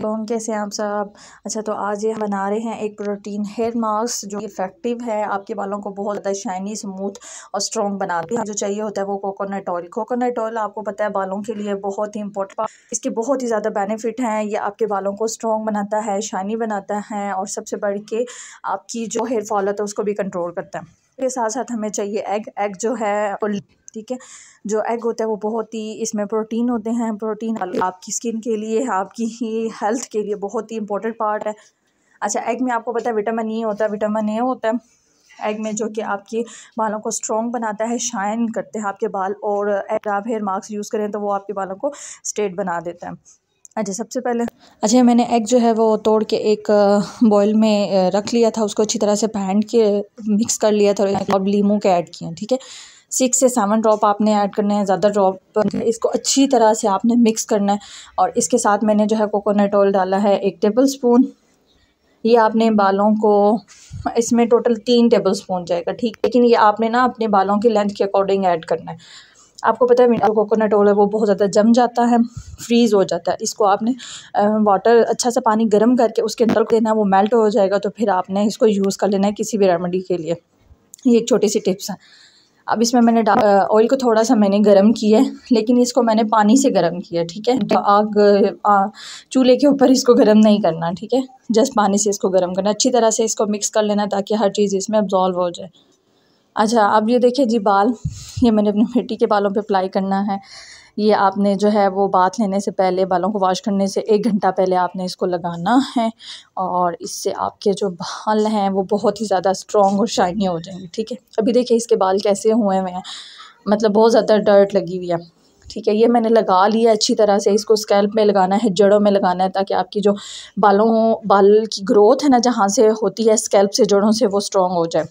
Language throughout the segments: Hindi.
लोन कैसे आप सब अच्छा तो आज ये बना रहे हैं एक प्रोटीन हेयर मास्क जो इफेक्टिव है आपके बालों को बहुत ज़्यादा शाइनी स्मूथ और स्ट्रॉन्ग बनाती है हाँ, जो चाहिए होता है वो कोकोनट ऑयल कोकोनट ऑयल आपको पता है बालों के लिए बहुत ही इंपॉर्टेंट इसके बहुत ही ज़्यादा बेनिफिट हैं ये आपके बालों को स्ट्रॉन्ग बनाता है शाइनी बनाता है और सबसे बढ़ के आपकी जो हेयर फॉल होता है तो उसको भी कंट्रोल करता है इसके साथ साथ हमें चाहिए एग एग जो है ठीक है जो एग होता है वो बहुत ही इसमें प्रोटीन होते हैं प्रोटीन आपकी स्किन के लिए आपकी हेल्थ के लिए बहुत ही इंपॉर्टेंट पार्ट है अच्छा एग में आपको पता है विटामिन ई e होता है विटामिन ए होता है एग में जो कि आपके बालों को स्ट्रॉन्ग बनाता है शाइन करते हैं आपके बाल और अगर आप हेयर मास्क यूज़ करें तो वो आपके बालों को स्ट्रेट बना देता है अच्छा सबसे पहले अच्छा मैंने एग जो है वो तोड़ के एक बॉयल में रख लिया था उसको अच्छी तरह से पहन के मिक्स कर लिया था और लीमू के ऐड किए ठीक है सिक्स से सेवन ड्रॉप आपने ऐड करने हैं ज़्यादा ड्रॉप इसको अच्छी तरह से आपने मिक्स करना है और इसके साथ मैंने जो है कोकोनट ऑयल डाला है एक टेबल स्पून ये आपने बालों को इसमें टोटल तीन टेबल स्पून जाएगा ठीक लेकिन ये आपने ना अपने बालों की लेंथ के अकॉर्डिंग ऐड करना है आपको पता है कोकोनट ऑयल है वो बहुत ज़्यादा जम जाता है फ्रीज़ हो जाता है इसको आपने वाटर अच्छा सा पानी गर्म करके उसके अंदर देना वो मेल्ट हो जाएगा तो फिर आपने इसको यूज़ कर लेना है किसी भी रेमेडी के लिए ये एक छोटी सी टिप्स है अब इसमें मैंने ऑयल को थोड़ा सा मैंने गर्म किया है लेकिन इसको मैंने पानी से गर्म किया ठीक है तो आग चूल्हे के ऊपर इसको गर्म नहीं करना ठीक है जस्ट पानी से इसको गर्म करना अच्छी तरह से इसको मिक्स कर लेना ताकि हर चीज़ इसमें अब्जॉल्व हो जाए अच्छा अब ये देखिए जी बाल ये मैंने अपनी बेटी के बालों पे अप्लाई करना है ये आपने जो है वो बाथ लेने से पहले बालों को वॉश करने से एक घंटा पहले आपने इसको लगाना है और इससे आपके जो बाल हैं वो बहुत ही ज़्यादा स्ट्रॉन्ग और शाइनी हो जाएंगे ठीक है अभी देखिए इसके बाल कैसे हुए हुए हैं मतलब बहुत ज़्यादा डर्ट लगी हुई है ठीक है ये मैंने लगा लिया अच्छी तरह से इसको स्कैल्प में लगाना है जड़ों में लगाना है ताकि आपकी जो बालों बाल की ग्रोथ है ना जहाँ से होती है स्कैल्प से जड़ों से वो स्ट्रॉन्ग हो जाए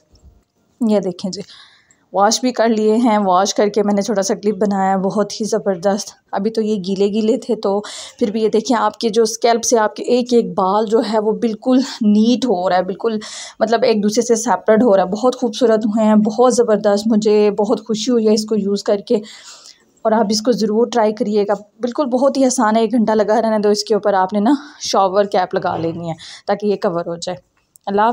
ये देखें जी वॉश भी कर लिए हैं वॉश करके मैंने छोटा सा क्लिप बनाया बहुत ही ज़बरदस्त अभी तो ये गीले गीले थे तो फिर भी ये देखिए आपके जो स्कैल्प से आपके एक एक बाल जो है वो बिल्कुल नीट हो रहा है बिल्कुल मतलब एक दूसरे से सेपरेट हो रहा है बहुत खूबसूरत हुए हैं बहुत ज़बरदस्त मुझे बहुत खुशी हुई है इसको यूज़ करके और आप इसको ज़रूर ट्राई करिएगा बिल्कुल बहुत ही आसान है एक घंटा लगा रहना तो इसके ऊपर आपने ना शॉवर कैप लगा लेनी है ताकि ये कवर हो जाए अल्लाह